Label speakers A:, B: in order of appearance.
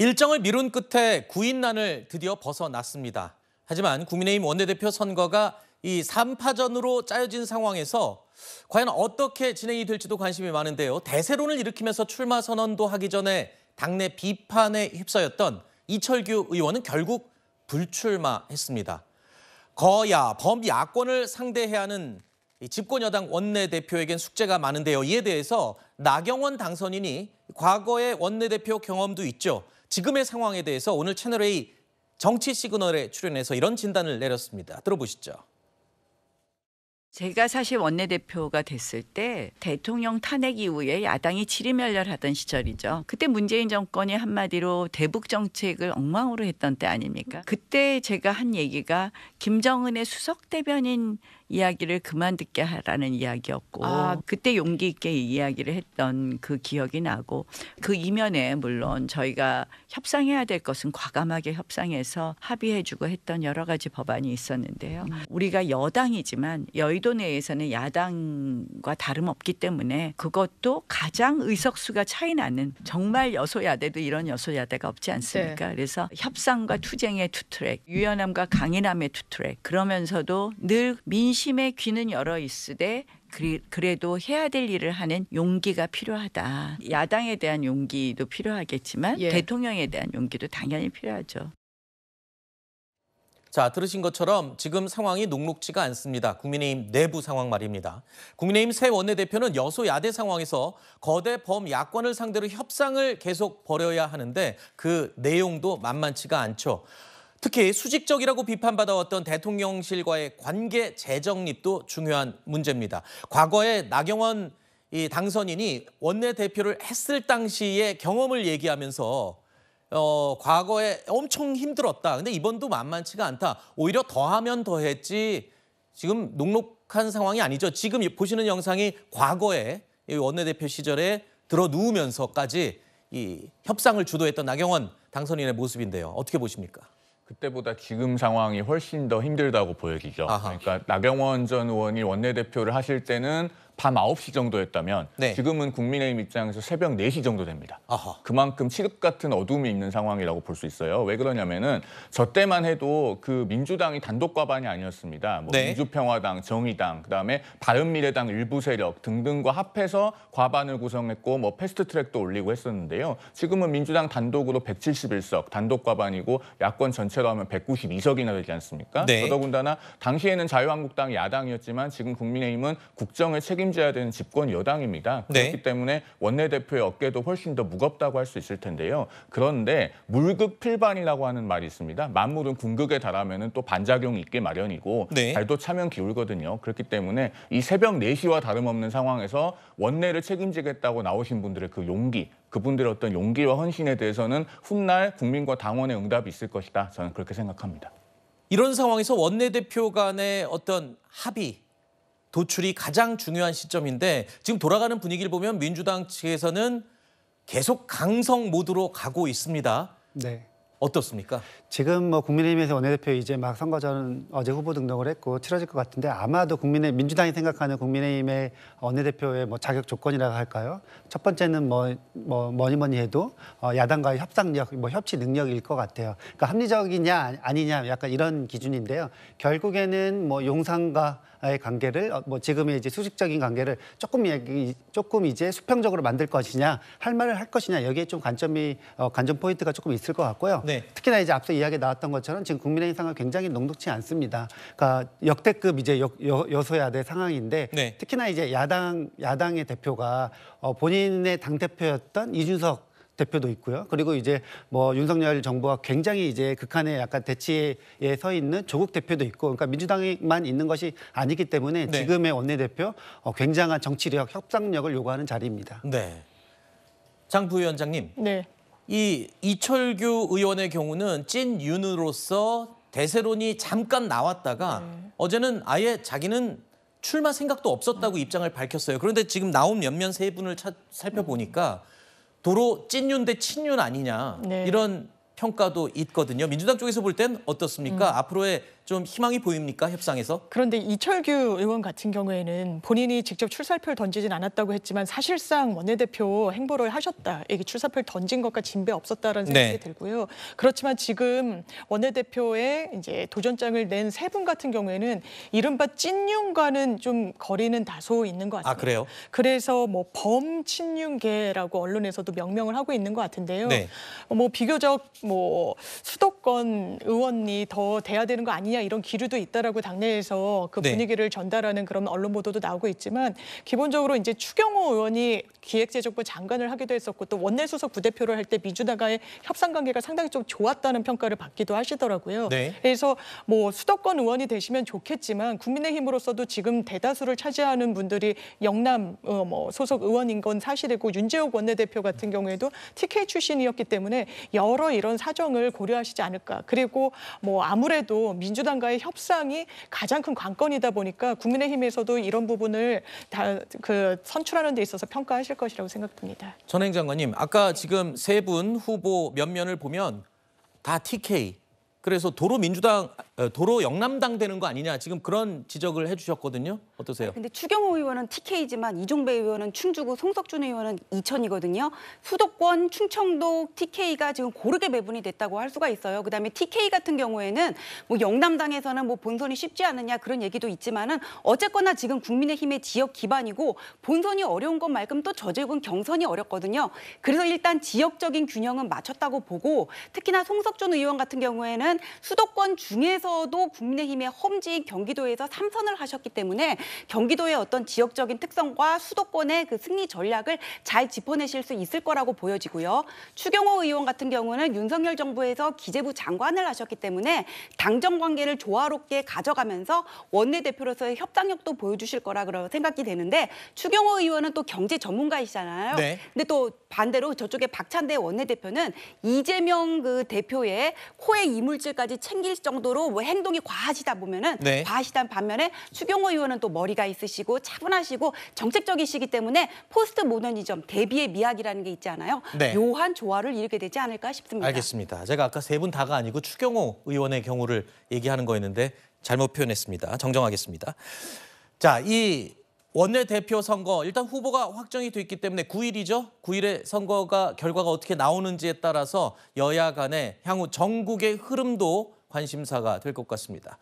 A: 일정을 미룬 끝에 구인난을 드디어 벗어났습니다. 하지만 국민의힘 원내대표 선거가 이 3파전으로 짜여진 상황에서 과연 어떻게 진행이 될지도 관심이 많은데요. 대세론을 일으키면서 출마 선언도 하기 전에 당내 비판에 휩싸였던 이철규 의원은 결국 불출마했습니다. 거야, 범야권을 상대해야 하는 집권 여당 원내대표에겐 숙제가 많은데요. 이에 대해서 나경원 당선인이 과거의 원내대표 경험도 있죠. 지금의 상황에 대해서 오늘 채널A 정치 시그널에 출연해서 이런 진단을 내렸습니다. 들어보시죠.
B: 제가 사실 원내대표가 됐을 때 대통령 탄핵 이후에 야당이 지리멸렬하던 시절이죠. 그때 문재인 정권이 한마디로 대북 정책을 엉망으로 했던 때 아닙니까? 그때 제가 한 얘기가 김정은의 수석 대변인 이야기를 그만 듣게 하라는 이야기였고 아. 그때 용기 있게 이야기를 했던 그 기억이 나고 그 이면에 물론 저희가 협상해야 될 것은 과감하게 협상해서 합의해주고 했던 여러 가지 법안이 있었는데요. 음. 우리가 여당이지만 여의도 내에서는 야당과 다름없기 때문에 그것도 가장 의석수가 차이 나는 정말 여소야대도 이런 여소야대가 없지 않습니까? 네. 그래서 협상과 투쟁의 투트랙, 유연함과 강인함의 투트랙 그러면서도 늘 민심 근심의 귀는 열어 있으되 그래도 해야 될 일을 하는 용기가 필요하다. 야당에 대한 용기도 필요하겠지만 예. 대통령에 대한 용기도 당연히 필요하죠.
A: 자, 들으신 것처럼 지금 상황이 녹록지가 않습니다. 국민의힘 내부 상황 말입니다. 국민의힘 새 원내대표는 여소야대 상황에서 거대 범 야권을 상대로 협상을 계속 벌여야 하는데 그 내용도 만만치가 않죠. 특히 수직적이라고 비판받아왔던 대통령실과의 관계 재정립도 중요한 문제입니다. 과거에 나경원 이 당선인이 원내대표를 했을 당시의 경험을 얘기하면서 어, 과거에 엄청 힘들었다. 근데 이번도 만만치가 않다. 오히려 더하면 더했지 지금 녹록한 상황이 아니죠. 지금 보시는 영상이 과거에 원내대표 시절에 들어 누우면서까지 이 협상을 주도했던 나경원 당선인의 모습인데요. 어떻게 보십니까? 그때보다 지금 상황이 훨씬 더
C: 힘들다고 보여지죠. 아하. 그러니까 나경원 전 의원이 원내대표를 하실 때는 밤 9시 정도였다면 네. 지금은 국민의힘 입장에서 새벽 4시 정도 됩니다. 아하. 그만큼 취급 같은 어둠이 있는 상황이라고 볼 수 있어요. 왜 그러냐면은 저 때만 해도 그 민주당이 단독 과반이 아니었습니다. 뭐 네. 민주평화당, 정의당, 그다음에 바른미래당 일부 세력 등등과 합해서 과반을 구성했고 뭐 패스트 트랙도 올리고 했었는데요. 지금은 민주당 단독으로 171석, 단독 과반이고 야권 전체로 하면 192석이나 되지 않습니까? 네. 더더군다나 당시에는 자유한국당 야당이었지만 지금 국민의힘은 국정을 책임 책임져야 되는 집권 여당입니다. 네. 그렇기 때문에 원내대표의 어깨도 훨씬 더 무겁다고 할 수 있을 텐데요. 그런데 물극 필반이라고 하는 말이 있습니다. 만물은 궁극에 달하면 또 반작용이 있게 마련이고 네. 발도 차면 기울거든요. 그렇기 때문에 이 새벽 4시와 다름없는 상황에서 원내를 책임지겠다고 나오신 분들의 그 용기, 그분들의 어떤 용기와 헌신에 대해서는 훗날 국민과 당원의 응답이 있을 것이다. 저는 그렇게 생각합니다.
A: 이런 상황에서 원내대표 간의 어떤 합의 도출이 가장 중요한 시점인데 지금 돌아가는 분위기를 보면 민주당 측에서는 계속 강성 모드로 가고 있습니다. 네. 어떻습니까?
D: 지금 뭐 국민의힘에서 원내대표 이제 막 선거전 어제 후보 등록을 했고 치러질 것 같은데 아마도 국민의 민주당이 생각하는 국민의힘의 원내대표의 뭐 자격 조건이라고 할까요? 첫 번째는 뭐, 뭐 뭐니 뭐니 해도 어 야당과의 협상력, 뭐 협치 능력일 것 같아요. 그러니까 합리적이냐 아니냐 약간 이런 기준인데요. 결국에는 뭐 용산과 의 관계를 어 뭐 지금의 이제 수직적인 관계를 조금 얘기 조금 이제 수평적으로 만들 것이냐 할 말을 할 것이냐 여기에 좀 관점이 어, 관점 포인트가 조금 있을 것 같고요. 네. 특히나 이제 앞서 이야기 나왔던 것처럼 지금 국민의힘 상황 굉장히 녹록치 않습니다. 그러니까 역대급 이제 여, 여 소야대 상황인데 네. 특히나 이제 야당 야당의 대표가 어, 본인의 당 대표였던 이준석 대표도 있고요. 그리고 이제 뭐 윤석열 정부가 굉장히 이제 극한의 약간 대치에 서 있는 조국 대표도 있고, 그러니까 민주당만 있는 것이 아니기 때문에 네. 지금의 원내대표 어, 굉장한 정치력, 협상력을 요구하는 자리입니다. 네.
A: 장 부위원장님. 네. 이 이철규 의원의 경우는 찐 윤으로서 대세론이 잠깐 나왔다가 네. 어제는 아예 자기는 출마 생각도 없었다고 네. 입장을 밝혔어요. 그런데 지금 나온 몇몇 세 분을 차, 살펴보니까 도로 찐윤 대 친윤 아니냐 네. 이런 평가도 있거든요. 민주당 쪽에서 볼 땐 어떻습니까? 음. 앞으로의 좀 희망이
E: 보입니까 협상에서? 그런데 이철규 의원 같은 경우에는 본인이 직접 출사표를 던지진 않았다고 했지만 사실상 원내대표 행보를 하셨다. 이게 출사표를 던진 것과 진배 없었다라는 네. 생각이 네. 들고요. 그렇지만 지금 원내대표의 이제 도전장을 낸 세 분 같은 경우에는 이른바 찐윤과는 좀 거리는 다소 있는 것같습니아 아, 그래요? 그래서 뭐 범친윤계라고 언론에서도 명명을 하고 있는 것 같은데요. 네. 뭐 비교적 뭐 수도권 의원이 더 돼야 되는 거 아니냐 아니냐 이런 기류도 있다라고 당내에서 그 네. 분위기를 전달하는 그런 언론 보도도 나오고 있지만 기본적으로 이제 추경호 의원이 기획재정부 장관을 하기도 했었고 또 원내 수석 부대표를 할 때 민주당과의 협상 관계가 상당히 좀 좋았다는 평가를 받기도 하시더라고요. 네. 그래서 뭐 수도권 의원이 되시면 좋겠지만 국민의힘으로서도 지금 대다수를 차지하는 분들이 영남 어, 뭐 소속 의원인 건 사실이고 윤재욱 원내대표 같은 경우에도 TK 출신이었기 때문에 여러 이런 사정을 고려하시지 않을까. 그리고 뭐 아무래도 민주당 민주당과의 협상이 가장 큰 관건이다 보니까 국민의힘에서도 이런 부분을 다 그 선출하는 데 있어서 평가하실 것이라고 생각됩니다.
A: 전 행장관님, 아까 지금 세 분 후보 몇 면을 보면 다 TK, 그래서 도로 민주당, 어, 도로 영남당 되는 거 아니냐 지금 그런 지적을 해주셨거든요. 어떠세요?
F: 근데 추경호 의원은 TK지만 이종배 의원은 충주고 송석준 의원은 이천이거든요. 수도권 충청도 TK가 지금 고르게 배분이 됐다고 할 수가 있어요. 그다음에 TK 같은 경우에는 뭐 영남당에서는 뭐 본선이 쉽지 않느냐 그런 얘기도 있지만은 어쨌거나 지금 국민의힘의 지역 기반이고 본선이 어려운 것만큼 또 저제군 경선이 어렵거든요. 그래서 일단 지역적인 균형은 맞췄다고 보고 특히나 송석준 의원 같은 경우에는 수도권 중에서도 국민의힘의 험지 경기도에서 삼선을 하셨기 때문에 경기도의 어떤 지역적인 특성과 수도권의 그 승리 전략을 잘 짚어내실 수 있을 거라고 보여지고요. 추경호 의원 같은 경우는 윤석열 정부에서 기재부 장관을 하셨기 때문에 당정 관계를 조화롭게 가져가면서 원내대표로서의 협상력도 보여주실 거라 그런 생각이 되는데 추경호 의원은 또 경제 전문가이잖아요. 시 네. 근데 또 반대로 저쪽에 박찬대 원내대표는 이재명 그 대표의 코에 이물질까지 챙길 정도로 뭐 행동이 과하시다 보면은 네. 과하시단 반면에 추경호 의원은 또 머리가 있으시고 차분하시고 정책적이시기 때문에 포스트 모더니즘 대비의 미학이라는 게 있지 않아요? 네. 묘한 조화를 이루게 되지 않을까
A: 싶습니다. 알겠습니다. 제가 아까 세 분 다가 아니고 추경호 의원의 경우를 얘기하는 거였는데 잘못 표현했습니다. 정정하겠습니다. 자, 이 원내대표 선거 일단 후보가 확정이 됐기 때문에 9일이죠. 9일에 선거가 결과가 어떻게 나오는지에 따라서 여야 간의 향후 전국의 흐름도 관심사가 될 것 같습니다.